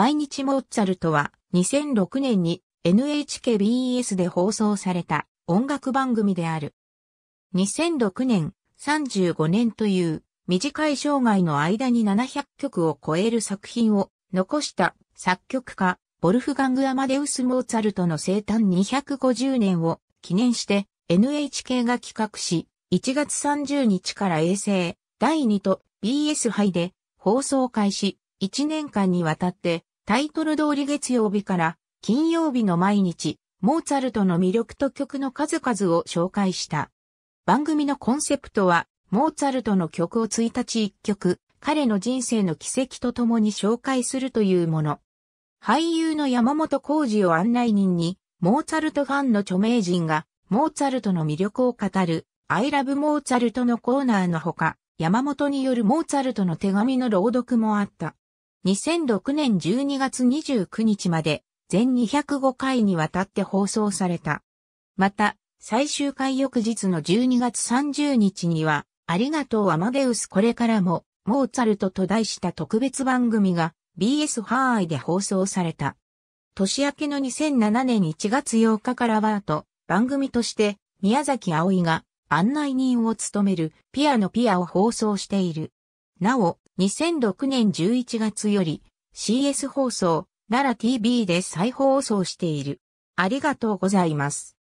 毎日モッツァルトは2006年に NHKBS で放送された音楽番組である。2006年、35年という短い生涯の間に700曲を超える作品を残した作曲家、ボルフガング・アマデウス・モーツァルトの生誕250年を記念して NHK が企画し、1月30日から衛星第2と BS 杯で放送開始1年間にわたってタイトル通り月曜日から金曜日の毎日、モーツァルトの魅力と曲の数々を紹介した。番組のコンセプトは、モーツァルトの曲を1日1曲、彼の人生の奇跡と共に紹介するというもの。俳優の山本浩二を案内人に、モーツァルトファンの著名人が、モーツァルトの魅力を語る、アイラブモーツァルトのコーナーのほか、山本によるモーツァルトの手紙の朗読もあった。2006年12月29日まで全205回にわたって放送された。また、最終回翌日の12月30日には、ありがとうアマデウスこれからも、モーツァルトと題した特別番組が BS ハーイで放送された。年明けの2007年1月8日からはと、番組として宮崎葵が案内人を務めるピアノピアを放送している。なお、2006年11月より CS 放送、奈良 TV で再放送している。ありがとうございます。